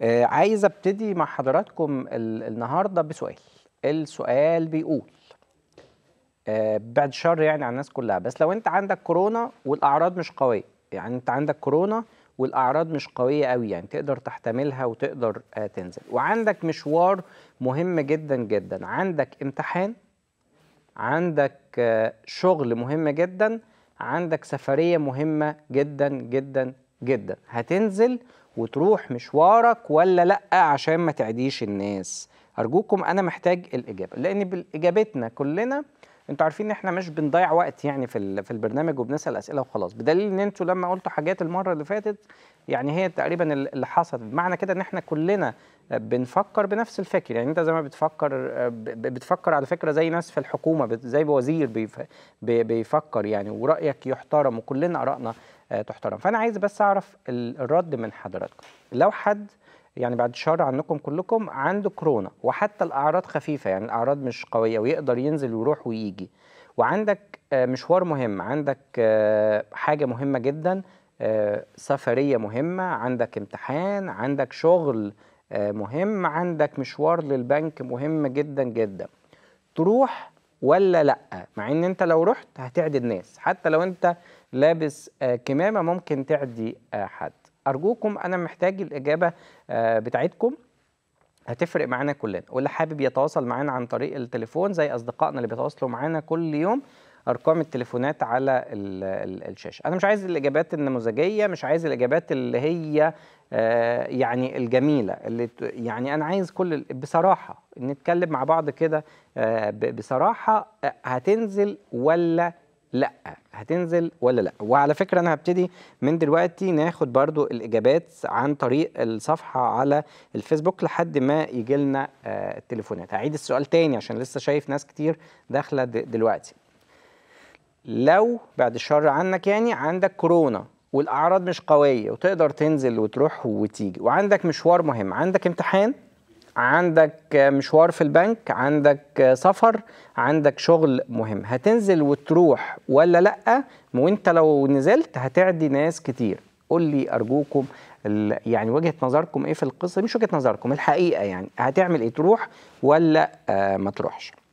آه، عايز ابتدي مع حضراتكم النهارده بسؤال السؤال بيقول آه، بعد شر يعني على الناس كلها بس لو انت عندك كورونا والاعراض مش قويه يعني انت عندك كورونا والاعراض مش قويه قوي يعني تقدر تحتملها وتقدر آه، تنزل وعندك مشوار مهم جدا جدا عندك امتحان عندك شغل مهم جدا عندك سفريه مهمه جدا جدا جدا هتنزل وتروح مشوارك ولا لأ عشان ما تعديش الناس أرجوكم أنا محتاج الإجابة لأن بالاجابتنا كلنا انتوا عارفين ان احنا مش بنضيع وقت يعني في في البرنامج وبنسال اسئله وخلاص بدليل ان انتوا لما قلتوا حاجات المره اللي فاتت يعني هي تقريبا اللي حصلت بمعنى كده ان احنا كلنا بنفكر بنفس الفكر يعني انت زي ما بتفكر بتفكر على فكره زي ناس في الحكومه زي وزير بيفكر يعني ورايك يحترم وكلنا ارائنا تحترم فانا عايز بس اعرف الرد من حضراتكم لو حد يعني بعد شهر عنكم كلكم عنده كورونا وحتى الاعراض خفيفه يعني الاعراض مش قويه ويقدر ينزل ويروح ويجي وعندك آه، مشوار مهم عندك آه، حاجه مهمه جدا آه، سفريه مهمه عندك امتحان عندك شغل مهم عندك مشوار للبنك مهم جدا جدا تروح ولا لا مع ان انت لو رحت هتعدي الناس حتى لو انت لابس كمامه ممكن تعدي حد أرجوكم أنا محتاج الإجابة آه، بتاعتكم هتفرق معانا كلنا واللي حابب يتواصل معانا عن طريق التليفون زي أصدقائنا اللي بيتواصلوا معانا كل يوم ارقام التليفونات على الشاشه انا مش عايز الاجابات النموذجيه مش عايز الاجابات اللي هي آه، يعني الجميله اللي يعني انا عايز كل بصراحه نتكلم مع بعض كده آه، بصراحه هتنزل ولا لا هتنزل ولا لا وعلى فكره انا هبتدي من دلوقتي ناخد برضو الاجابات عن طريق الصفحه على الفيسبوك لحد ما يجي لنا آه، التليفونات هعيد السؤال تاني عشان لسه شايف ناس كتير داخله دلوقتي لو بعد الشر عنك يعني عندك كورونا والاعراض مش قويه وتقدر تنزل وتروح وتيجي وعندك مشوار مهم عندك امتحان عندك مشوار في البنك عندك سفر عندك شغل مهم هتنزل وتروح ولا لأ وانت لو نزلت هتعدي ناس كتير قول لي أرجوكم يعني وجهة نظركم إيه في القصة مش وجهة نظركم الحقيقة يعني هتعمل إيه تروح ولا آه، ما تروحش